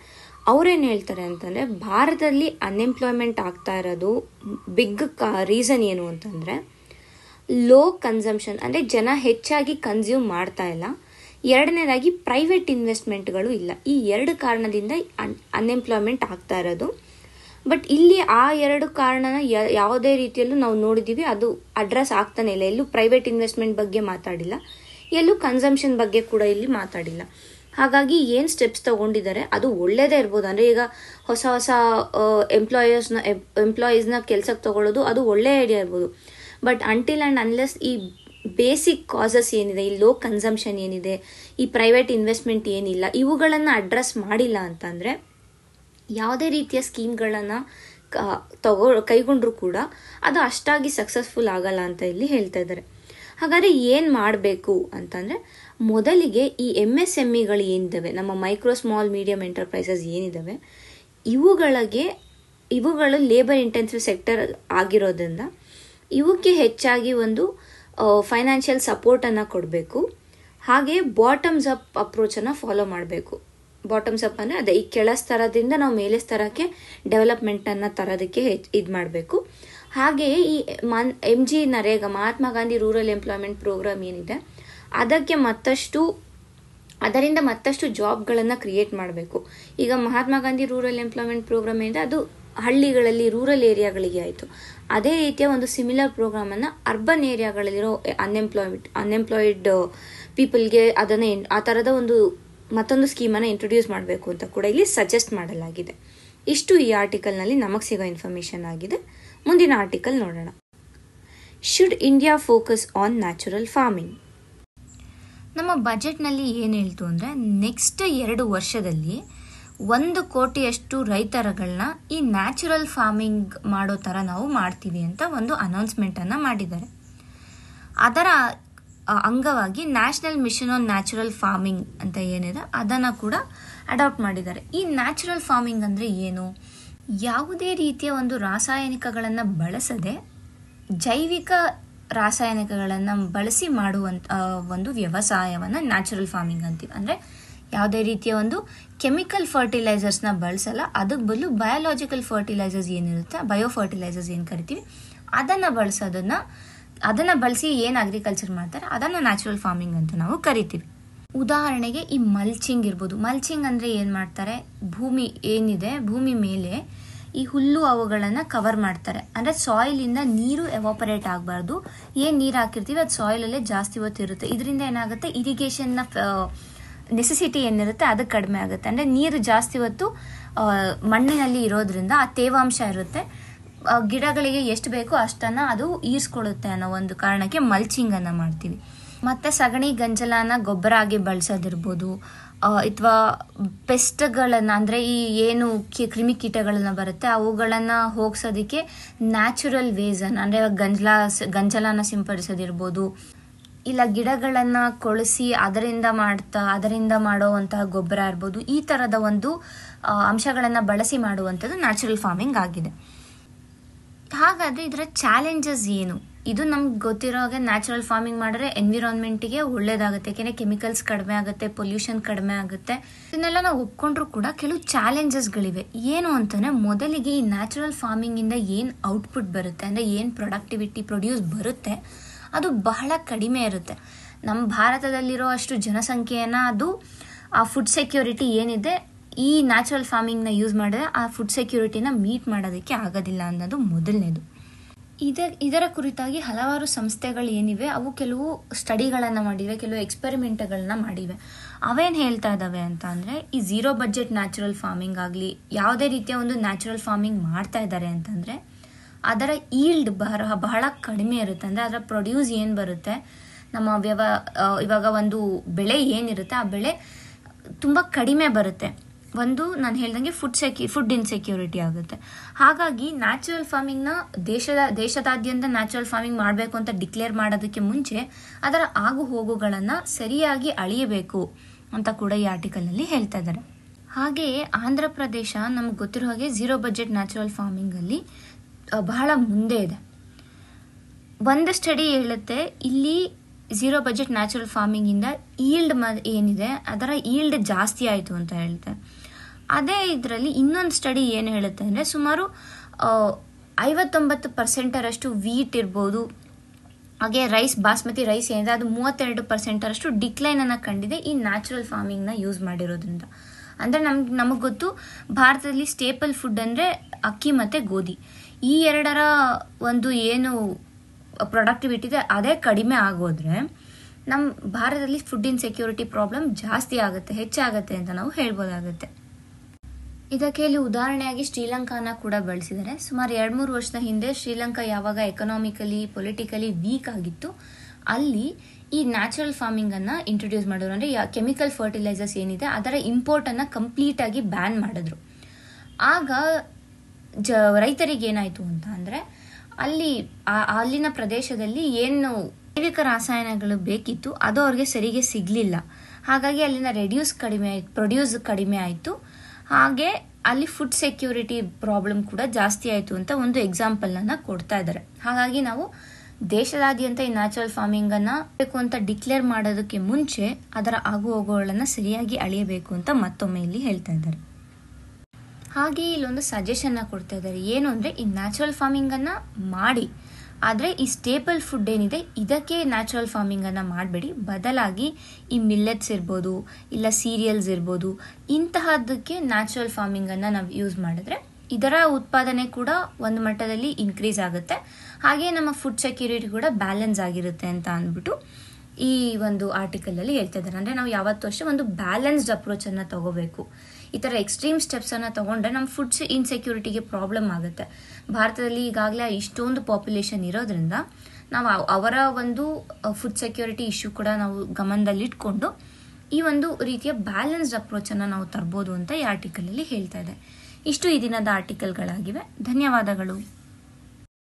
Speaker 1: ಅವ್ರೇನು ಹೇಳ್ತಾರೆ ಅಂತಂದರೆ ಭಾರತದಲ್ಲಿ ಅನ್ಎಂಪ್ಲಾಯ್ಮೆಂಟ್ ಆಗ್ತಾ ಇರೋದು ಬಿಗ್ ಕಾ ರೀಸನ್ ಏನು ಅಂತಂದರೆ ಲೋ ಕನ್ಸಂಪ್ಷನ್ ಅಂದರೆ ಜನ ಹೆಚ್ಚಾಗಿ ಕನ್ಸ್ಯೂಮ್ ಮಾಡ್ತಾ ಇಲ್ಲ ಎರಡನೇದಾಗಿ ಪ್ರೈವೇಟ್ ಇನ್ವೆಸ್ಟ್ಮೆಂಟ್ಗಳು ಇಲ್ಲ ಈ ಎರಡು ಕಾರಣದಿಂದ ಅನ್ ಅನ್ಎಂಪ್ಲಾಯ್ಮೆಂಟ್ ಆಗ್ತಾ ಇರೋದು ಬಟ್ ಇಲ್ಲಿ ಆ ಎರಡು ಕಾರಣನ ಯಾವುದೇ ರೀತಿಯಲ್ಲೂ ನಾವು ನೋಡಿದ್ದೀವಿ ಅದು ಅಡ್ರೆಸ್ ಆಗ್ತಾನೆ ಇಲ್ಲ ಎಲ್ಲೂ ಪ್ರೈವೇಟ್ ಇನ್ವೆಸ್ಟ್ಮೆಂಟ್ ಬಗ್ಗೆ ಮಾತಾಡಿಲ್ಲ ಎಲ್ಲೂ ಕನ್ಸಂಪ್ಷನ್ ಬಗ್ಗೆ ಕೂಡ ಇಲ್ಲಿ ಮಾತಾಡಿಲ್ಲ ಹಾಗಾಗಿ ಏನು ಸ್ಟೆಪ್ಸ್ ತೊಗೊಂಡಿದ್ದಾರೆ ಅದು ಒಳ್ಳೆಯದೇ ಇರ್ಬೋದು ಅಂದರೆ ಈಗ ಹೊಸ ಹೊಸ ಎಂಪ್ಲಾಯರ್ಸ್ನ ಎಂಪ್ಲಾಯೀಸ್ನ ಕೆಲ್ಸಕ್ಕೆ ತಗೊಳ್ಳೋದು ಅದು ಒಳ್ಳೆ ಐಡಿಯಾ ಇರ್ಬೋದು ಬಟ್ ಅಂಟಿಲ್ ಆ್ಯಂಡ್ ಅನ್ಲೆಸ್ ಈ ಬೇಸಿಕ್ ಕಾಸಸ್ ಏನಿದೆ ಈ ಲೋ ಕನ್ಸಂಪ್ಷನ್ ಏನಿದೆ ಈ ಪ್ರೈವೇಟ್ ಇನ್ವೆಸ್ಟ್ಮೆಂಟ್ ಏನಿಲ್ಲ ಇವುಗಳನ್ನು ಅಡ್ರೆಸ್ ಮಾಡಿಲ್ಲ ಅಂತಂದರೆ ಯಾವುದೇ ರೀತಿಯ ಸ್ಕೀಮ್ಗಳನ್ನು ತಗೋ ಕೈಗೊಂಡ್ರೂ ಕೂಡ ಅದು ಅಷ್ಟಾಗಿ ಸಕ್ಸಸ್ಫುಲ್ ಆಗಲ್ಲ ಅಂತ ಇಲ್ಲಿ ಹೇಳ್ತಾ ಇದ್ದಾರೆ ಹಾಗಾದರೆ ಏನು ಮಾಡಬೇಕು ಅಂತಂದರೆ ಮೊದಲಿಗೆ ಈ ಎಮ್ ಎಸ್ ಎಮ್ ಇಗಳು e ಏನಿದ್ದಾವೆ ನಮ್ಮ ಮೈಕ್ರೋ ಸ್ಮಾಲ್ ಮೀಡಿಯಂ ಎಂಟರ್ಪ್ರೈಸಸ್ ಏನಿದ್ದಾವೆ ಇವುಗಳಿಗೆ ಇವುಗಳು ಲೇಬರ್ ಇಂಟೆನ್ಸಿವ್ ಸೆಕ್ಟರ್ ಆಗಿರೋದ್ರಿಂದ ಇವಕ್ಕೆ ಹೆಚ್ಚಾಗಿ ಒಂದು ಫೈನಾನ್ಷಿಯಲ್ ಸಪೋರ್ಟನ್ನು ಕೊಡಬೇಕು ಹಾಗೆ ಬಾಟಮ್ಸ್ ಅಪ್ ಅಪ್ರೋಚನ್ನು ಫಾಲೋ ಮಾಡಬೇಕು ಬಾಟಮ್ಸ್ ಅಪ್ ಅಂದರೆ ಅದೇ ಈ ಕೆಳ ಸ್ತರದಿಂದ ನಾವು ಮೇಲೆ ಸ್ತರಕ್ಕೆ ಡೆವಲಪ್ಮೆಂಟನ್ನು ತರೋದಕ್ಕೆ ಹೆಚ್ ಇದು ಮಾಡಬೇಕು ಹಾಗೆಯೇ ಈ ಮನ್ M G NREGA Mahatma Gandhi rural employment programme ಏನಿದೆ ಅದಕ್ಕೆ ಮತ್ತಷ್ಟು ಅದರಿಂದ ಮತ್ತಷ್ಟು ಜಾಬ್ಗಳನ್ನು ಕ್ರಿಯೇಟ್ ಮಾಡಬೇಕು ಈಗ Mahatma Gandhi rural employment programme ಏನಿದೆ ಅದು ಹಳ್ಳಿಗಳಲ್ಲಿ ರೂರಲ್ ಏರಿಯಾಗಳಿಗೆ ಆಯಿತು ಅದೇ ರೀತಿಯ ಒಂದು ಸಿಮಿಲರ್ ಪ್ರೋಗ್ರಾಮನ್ನು ಅರ್ಬನ್ ಏರಿಯಾಗಳಲ್ಲಿರೋ ಅನ್ಎಂಪ್ಲಾಯ್ಡ್ ಅನ್ಎಂಪ್ಲಾಯ್ಡ್ ಪೀಪಲ್ಗೆ ಅದನ್ನು ಆ ಥರದ ಒಂದು ಮತ್ತೊಂದು ಸ್ಕೀಮನ್ನು ಇಂಟ್ರೊಡ್ಯೂಸ್ ಮಾಡಬೇಕು ಅಂತ ಕೂಡ ಇಲ್ಲಿ ಸಜೆಸ್ಟ್ ಮಾಡಲಾಗಿದೆ ಇಷ್ಟು ಈ ಆರ್ಟಿಕಲ್ನಲ್ಲಿ ನಮಗೆ ಸಿಗೋ ಇನ್ಫಾರ್ಮೇಷನ್ ಆಗಿದೆ ಮುಂದಿನ ಆರ್ಟಿಕಲ್ ನೋಡೋಣ should India focus on natural farming ನಮ್ಮ ಬಜೆಟ್ನಲ್ಲಿ ಏನು ಹೇಳ್ತು ಅಂದರೆ ನೆಕ್ಸ್ಟ್ ಎರಡು ವರ್ಷದಲ್ಲಿ ಒಂದು ಕೋಟಿಯಷ್ಟು ರೈತರಗಳನ್ನ ಈ ನ್ಯಾಚುರಲ್ ಫಾರ್ಮಿಂಗ್ ಮಾಡೋ ಥರ ನಾವು ಮಾಡ್ತೀವಿ ಅಂತ ಒಂದು ಅನೌನ್ಸ್ಮೆಂಟನ್ನು ಮಾಡಿದ್ದಾರೆ ಅದರ ಅಂಗವಾಗಿ national mission on natural farming ಅಂತ ಏನಿದೆ ಅದನ್ನು ಕೂಡ ಅಡಾಪ್ಟ್ ಮಾಡಿದ್ದಾರೆ ಈ ನ್ಯಾಚುರಲ್ ಫಾರ್ಮಿಂಗ್ ಅಂದರೆ ಏನು ಯಾವುದೇ ರೀತಿಯ ಒಂದು ರಾಸಾಯನಿಕಗಳನ್ನು ಬಳಸದೆ ಜೈವಿಕ ರಾಸಾಯನಿಕಗಳನ್ನು ಬಳಸಿ ಮಾಡುವಂಥ ಒಂದು ವ್ಯವಸಾಯವನ್ನು ನ್ಯಾಚುರಲ್ ಫಾರ್ಮಿಂಗ್ ಅಂತೀವಿ ಅಂದರೆ ಯಾವುದೇ ರೀತಿಯ ಒಂದು ಕೆಮಿಕಲ್ ಫರ್ಟಿಲೈಸರ್ಸ್ನ ಬಳಸಲ್ಲ ಅದಕ್ಕೆ ಬದಲು ಬಯೋಲಾಜಿಕಲ್ ಫರ್ಟಿಲೈಸರ್ಸ್ ಏನಿರುತ್ತೆ ಬಯೋ ಫರ್ಟಿಲೈಸರ್ಸ್ ಏನು ಕರಿತೀವಿ ಅದನ್ನು ಬಳಸೋದನ್ನು ಅದನ್ನು ಬಳಸಿ ಏನು ಅಗ್ರಿಕಲ್ಚರ್ ಮಾಡ್ತಾರೆ ಅದನ್ನು ನ್ಯಾಚುರಲ್ ಫಾರ್ಮಿಂಗ್ ಅಂತ ನಾವು ಕರಿತೀವಿ ಉದಾಹರಣೆಗೆ ಈ ಮಲ್ಚಿಂಗ್ ಇರ್ಬೋದು ಮಲ್ಚಿಂಗ್ ಅಂದರೆ ಏನು ಮಾಡ್ತಾರೆ ಭೂಮಿ ಏನಿದೆ ಭೂಮಿ ಮೇಲೆ ಈ ಹುಲ್ಲು ಅವುಗಳನ್ನು ಕವರ್ ಮಾಡ್ತಾರೆ ಅಂದರೆ ಇಂದ ನೀರು ಎವಾಪರೇಟ್ ಆಗಬಾರ್ದು ಏನು ನೀರು ಹಾಕಿರ್ತೀವಿ ಅದು ಸಾಯಿಲಲ್ಲೇ ಜಾಸ್ತಿ ಹೊತ್ತಿರುತ್ತೆ ಇದರಿಂದ ಏನಾಗುತ್ತೆ ಇರಿಗೇಷನ್ನ ನೆಸೆಸಿಟಿ ಏನಿರುತ್ತೆ ಅದು ಕಡಿಮೆ ಆಗುತ್ತೆ ಅಂದರೆ ನೀರು ಜಾಸ್ತಿ ಹೊತ್ತು ಮಣ್ಣಿನಲ್ಲಿ ಇರೋದ್ರಿಂದ ಆ ತೇವಾಂಶ ಇರುತ್ತೆ ಗಿಡಗಳಿಗೆ ಎಷ್ಟು ಬೇಕೋ ಅಷ್ಟನ್ನು ಅದು ಈರ್ಸ್ಕೊಳುತ್ತೆ ಅನ್ನೋ ಒಂದು ಕಾರಣಕ್ಕೆ ಮಲ್ಚಿಂಗನ್ನು ಮಾಡ್ತೀವಿ ಮತ್ತು ಸಗಣಿ ಗಂಜಲಾನ ಗೊಬ್ಬರ ಆಗಿ ಬಳಸೋದಿರ್ಬೋದು ಅಥವಾ ಪೆಸ್ಟ್ಗಳನ್ನು ಅಂದರೆ ಈ ಏನು ಕಿ ಕ್ರಿಮಿಕೀಟಗಳನ್ನು ಬರುತ್ತೆ ಅವುಗಳನ್ನು ಹೋಗ್ಸೋದಕ್ಕೆ ನ್ಯಾಚುರಲ್ ವೇಸನ್ನು ಅಂದರೆ ಗಂಜಲ ಗಂಜಲನ ಸಿಂಪಡಿಸೋದಿರ್ಬೋದು ಇಲ್ಲ ಗಿಡಗಳನ್ನು ಕೊಳಿಸಿ ಅದರಿಂದ ಮಾಡ್ತಾ ಅದರಿಂದ ಮಾಡೋವಂತಹ ಗೊಬ್ಬರ ಇರ್ಬೋದು ಈ ಥರದ ಒಂದು ಅಂಶಗಳನ್ನು ಬಳಸಿ ಮಾಡುವಂಥದ್ದು ನ್ಯಾಚುರಲ್ ಫಾರ್ಮಿಂಗ್ ಆಗಿದೆ ಹಾಗಾದರೆ ಇದರ ಚಾಲೆಂಜಸ್ ಏನು ಇದು ನಮ್ಗೆ ಗೊತ್ತಿರೋ ಹಾಗೆ ನ್ಯಾಚುರಲ್ ಫಾರ್ಮಿಂಗ್ ಮಾಡಿದ್ರೆ ಎನ್ವಿರಾನ್ಮೆಂಟಿಗೆ ಒಳ್ಳೇದಾಗುತ್ತೆ ಯಾಕೆಂದರೆ ಕೆಮಿಕಲ್ಸ್ ಕಡಿಮೆ ಆಗುತ್ತೆ ಪೊಲ್ಯೂಷನ್ ಕಡಿಮೆ ಆಗುತ್ತೆ ಇದನ್ನೆಲ್ಲ ನಾವು ಒಪ್ಕೊಂಡ್ರೂ ಕೂಡ ಕೆಲವು ಚಾಲೆಂಜಸ್ಗಳಿವೆ ಏನು ಅಂತಲೇ ಮೊದಲಿಗೆ ಈ ನ್ಯಾಚುರಲ್ ಫಾರ್ಮಿಂಗಿಂದ ಏನು ಔಟ್ಪುಟ್ ಬರುತ್ತೆ ಅಂದರೆ ಏನು ಪ್ರೊಡಕ್ಟಿವಿಟಿ ಪ್ರೊಡ್ಯೂಸ್ ಬರುತ್ತೆ ಅದು ಬಹಳ ಕಡಿಮೆ ಇರುತ್ತೆ ನಮ್ಮ ಭಾರತದಲ್ಲಿರೋ ಅಷ್ಟು ಜನಸಂಖ್ಯೆಯನ್ನು ಅದು ಆ ಫುಡ್ ಸೆಕ್ಯೂರಿಟಿ ಏನಿದೆ ಈ ನ್ಯಾಚುರಲ್ ಫಾರ್ಮಿಂಗ್ನ ಯೂಸ್ ಮಾಡಿದ್ರೆ ಆ ಫುಡ್ ಸೆಕ್ಯೂರಿಟಿನ ಮೀಟ್ ಮಾಡೋದಕ್ಕೆ ಆಗೋದಿಲ್ಲ ಅನ್ನೋದು ಮೊದಲನೇದು ಇದರ ಇದರ ಕುರಿತಾಗಿ ಹಲವಾರು ಸಂಸ್ಥೆಗಳು ಏನಿವೆ ಅವು ಕೆಲವು ಸ್ಟಡಿಗಳನ್ನು ಮಾಡಿವೆ ಕೆಲವು ಎಕ್ಸ್ಪೆರಿಮೆಂಟ್ಗಳನ್ನ ಮಾಡಿವೆ ಅವೇನು ಹೇಳ್ತಾ ಇದ್ದಾವೆ ಅಂತ ಅಂದರೆ ಈ ಝೀರೋ ಬಜೆಟ್ ನ್ಯಾಚುರಲ್ ಫಾರ್ಮಿಂಗ್ ಆಗಲಿ ಯಾವುದೇ ರೀತಿಯ ಒಂದು ನ್ಯಾಚುರಲ್ ಫಾರ್ಮಿಂಗ್ ಮಾಡ್ತಾ ಇದ್ದಾರೆ ಅಂತಂದರೆ ಅದರ ಈಲ್ಡ್ ಬಹಳ ಬಹಳ ಕಡಿಮೆ ಇರುತ್ತೆ ಅಂದರೆ ಅದರ ಪ್ರೊಡ್ಯೂಸ್ ಏನು ಬರುತ್ತೆ ನಮ್ಮ ವ್ಯವ ಇವಾಗ ಒಂದು ಬೆಳೆ ಏನಿರುತ್ತೆ ಆ ಬೆಳೆ ತುಂಬ ಕಡಿಮೆ ಬರುತ್ತೆ ಒಂದು ನಾನು ಹೇಳ್ದಂಗೆ ಫುಡ್ ಸೆಕ್ಯೂ ಫುಡ್ ಇನ್ಸೆಕ್ಯೂರಿಟಿ ಆಗುತ್ತೆ ಹಾಗಾಗಿ ನ್ಯಾಚುರಲ್ ಫಾರ್ಮಿಂಗ್ನ ದೇಶದ ದೇಶದಾದ್ಯಂತ ನ್ಯಾಚುರಲ್ ಫಾರ್ಮಿಂಗ್ ಮಾಡಬೇಕು ಅಂತ ಡಿಕ್ಲೇರ್ ಮಾಡೋದಕ್ಕೆ ಮುಂಚೆ ಅದರ ಆಗು ಹೋಗುಗಳನ್ನು ಸರಿಯಾಗಿ ಅಳಿಯಬೇಕು ಅಂತ ಕೂಡ ಈ ಆರ್ಟಿಕಲಲ್ಲಿ ಹೇಳ್ತಾ ಇದ್ದಾರೆ ಹಾಗೆಯೇ ಆಂಧ್ರ ಪ್ರದೇಶ ನಮ್ಗೆ ಗೊತ್ತಿರೋ ಹಾಗೆ ಝೀರೋ ಬಜೆಟ್ ನ್ಯಾಚುರಲ್ ಫಾರ್ಮಿಂಗಲ್ಲಿ ಬಹಳ ಮುಂದೆ ಇದೆ ಒಂದು ಸ್ಟಡಿ ಹೇಳುತ್ತೆ ಇಲ್ಲಿ ಝೀರೋ ಬಜೆಟ್ ನ್ಯಾಚುರಲ್ ಫಾರ್ಮಿಂಗಿಂದ ಈಲ್ಡ್ ಮ ಏನಿದೆ ಅದರ ಈಲ್ಡ್ ಜಾಸ್ತಿ ಆಯಿತು ಅಂತ ಹೇಳ್ತಾರೆ ಅದೇ ಇದರಲ್ಲಿ ಇನ್ನೊಂದು ಸ್ಟಡಿ ಏನು ಹೇಳುತ್ತೆ ಅಂದರೆ ಸುಮಾರು ಐವತ್ತೊಂಬತ್ತು ಪರ್ಸೆಂಟರಷ್ಟು ವೀಟ್ ಇರ್ಬೋದು ಹಾಗೆ ರೈಸ್ ಬಾಸ್ಮತಿ ರೈಸ್ ಏನಿದೆ ಅದು ಮೂವತ್ತೆರಡು ಪರ್ಸೆಂಟರಷ್ಟು ಡಿಕ್ಲೈನನ್ನು ಕಂಡಿದೆ ಈ ನ್ಯಾಚುರಲ್ ಫಾರ್ಮಿಂಗ್ನ ಯೂಸ್ ಮಾಡಿರೋದ್ರಿಂದ ಅಂದರೆ ನಮ್ಗೆ ನಮಗೆ ಗೊತ್ತು ಭಾರತದಲ್ಲಿ ಸ್ಟೇಪಲ್ ಫುಡ್ ಅಂದರೆ ಅಕ್ಕಿ ಮತ್ತು ಗೋಧಿ ಈ ಎರಡರ ಒಂದು ಏನು ಪ್ರೊಡಕ್ಟಿವಿಟಿ ಇದೆ ಅದೇ ಕಡಿಮೆ ಆಗೋದ್ರೆ ನಮ್ಮ ಭಾರತದಲ್ಲಿ ಫುಡ್ ಇನ್ಸೆಕ್ಯೂರಿಟಿ ಪ್ರಾಬ್ಲಮ್ ಜಾಸ್ತಿ ಆಗುತ್ತೆ ಹೆಚ್ಚಾಗುತ್ತೆ ಅಂತ ನಾವು ಹೇಳ್ಬೋದಾಗುತ್ತೆ ಇದಕ್ಕೆ ಇಲ್ಲಿ ಉದಾಹರಣೆಯಾಗಿ ಶ್ರೀಲಂಕಾನ ಕೂಡ ಬಳಸಿದ್ದಾರೆ ಸುಮಾರು ಎರಡು ಮೂರು ವರ್ಷದ ಹಿಂದೆ ಶ್ರೀಲಂಕಾ ಯಾವಾಗ ಎಕನಾಮಿಕಲಿ ಪೊಲಿಟಿಕಲಿ ವೀಕ್ ಆಗಿತ್ತು ಅಲ್ಲಿ ಈ ನ್ಯಾಚುರಲ್ ಫಾರ್ಮಿಂಗ್ ಅನ್ನ ಇಂಟ್ರೊಡ್ಯೂಸ್ ಮಾಡೋರು ಅಂದ್ರೆ ಕೆಮಿಕಲ್ ಫರ್ಟಿಲೈಸರ್ಸ್ ಏನಿದೆ ಅದರ ಇಂಪೋರ್ಟ್ ಅನ್ನ ಕಂಪ್ಲೀಟ್ ಆಗಿ ಬ್ಯಾನ್ ಮಾಡಿದ್ರು ಆಗ ಜ ರೈತರಿಗೆ ಏನಾಯ್ತು ಅಂತ ಅಂದ್ರೆ ಅಲ್ಲಿ ಅಲ್ಲಿನ ಪ್ರದೇಶದಲ್ಲಿ ಏನು ಜೈವಿಕ ರಾಸಾಯನಗಳು ಬೇಕಿತ್ತು ಅದು ಅವ್ರಿಗೆ ಸರಿಗೆ ಸಿಗ್ಲಿಲ್ಲ ಹಾಗಾಗಿ ಅಲ್ಲಿನ ರೆಡ್ಯೂಸ್ ಕಡಿಮೆ ಆಯ್ತು ಪ್ರೊಡ್ಯೂಸ್ ಕಡಿಮೆ ಆಯಿತು ಹಾಗೆ ಅಲ್ಲಿ ಫುಡ್ ಸೆಕ್ಯೂರಿಟಿ ಪ್ರಾಬ್ಲಮ್ ಕೂಡ ಜಾಸ್ತಿ ಆಯಿತು ಅಂತ ಒಂದು ಎಕ್ಸಾಂಪಲನ್ನು ಕೊಡ್ತಾ ಇದ್ದಾರೆ ಹಾಗಾಗಿ ನಾವು ದೇಶದಾದ್ಯಂತ ಈ ನ್ಯಾಚುರಲ್ ಫಾರ್ಮಿಂಗನ್ನು ಬೇಕು ಅಂತ ಡಿಕ್ಲೇರ್ ಮಾಡೋದಕ್ಕೆ ಮುಂಚೆ ಅದರ ಆಗು ಹೋಗುಗಳನ್ನು ಸರಿಯಾಗಿ ಅಳಿಯಬೇಕು ಅಂತ ಮತ್ತೊಮ್ಮೆ ಇಲ್ಲಿ ಹೇಳ್ತಾ ಇದ್ದಾರೆ ಹಾಗೆ ಇಲ್ಲೊಂದು ಸಜೆಷನ್ನ ಕೊಡ್ತಾ ಇದ್ದಾರೆ ಏನು ಅಂದರೆ ಈ ನ್ಯಾಚುರಲ್ ಫಾರ್ಮಿಂಗನ್ನು ಮಾಡಿ ಆದರೆ ಈ ಸ್ಟೇಬಲ್ ಫುಡ್ ಏನಿದೆ ಇದಕ್ಕೆ ನ್ಯಾಚುರಲ್ ಫಾರ್ಮಿಂಗನ್ನು ಮಾಡಬೇಡಿ ಬದಲಾಗಿ ಈ ಮಿಲ್ಲೆಟ್ಸ್ ಇರ್ಬೋದು ಇಲ್ಲ ಸೀರಿಯಲ್ಸ್ ಇರ್ಬೋದು ಇಂತಹದಕ್ಕೆ ನ್ಯಾಚುರಲ್ ಫಾರ್ಮಿಂಗನ್ನು ನಾವು ಯೂಸ್ ಮಾಡಿದ್ರೆ ಇದರ ಉತ್ಪಾದನೆ ಕೂಡ ಒಂದು ಮಟ್ಟದಲ್ಲಿ ಇನ್ಕ್ರೀಸ್ ಆಗುತ್ತೆ ಹಾಗೆ ನಮ್ಮ ಫುಡ್ ಸೆಕ್ಯೂರಿಟಿ ಕೂಡ ಬ್ಯಾಲೆನ್ಸ್ ಆಗಿರುತ್ತೆ ಅಂತ ಅಂದ್ಬಿಟ್ಟು ಈ ಒಂದು ಆರ್ಟಿಕಲಲ್ಲಿ ಹೇಳ್ತಾ ಇದ್ದಾರೆ ಅಂದರೆ ನಾವು ಯಾವತ್ತೂ ಅಷ್ಟೇ ಒಂದು ಬ್ಯಾಲೆನ್ಸ್ಡ್ ಅಪ್ರೋಚನ್ನು ತಗೋಬೇಕು ಈ ಥರ ಎಕ್ಸ್ಟ್ರೀಮ್ ಸ್ಟೆಪ್ಸನ್ನು ತಗೊಂಡ್ರೆ ನಮ್ಮ ಫುಡ್ಸ್ ಇನ್ಸೆಕ್ಯೂರಿಟಿಗೆ ಪ್ರಾಬ್ಲಮ್ ಆಗುತ್ತೆ ಭಾರತದಲ್ಲಿ ಈಗಾಗಲೇ ಇಷ್ಟೊಂದು ಪಾಪ್ಯುಲೇಷನ್ ಇರೋದ್ರಿಂದ ನಾವು ಅವರ ಒಂದು ಫುಡ್ ಸೆಕ್ಯೂರಿಟಿ ಇಶ್ಯೂ ಕೂಡ ನಾವು ಗಮನದಲ್ಲಿಟ್ಕೊಂಡು ಈ ಒಂದು ರೀತಿಯ ಬ್ಯಾಲೆನ್ಸ್ಡ್ ಅಪ್ರೋಚನ್ನು ನಾವು ತರ್ಬೋದು ಅಂತ ಈ ಆರ್ಟಿಕಲಲ್ಲಿ ಹೇಳ್ತಾ ಇದೆ ಇಷ್ಟು ಈ ದಿನದ ಆರ್ಟಿಕಲ್ಗಳಾಗಿವೆ ಧನ್ಯವಾದಗಳು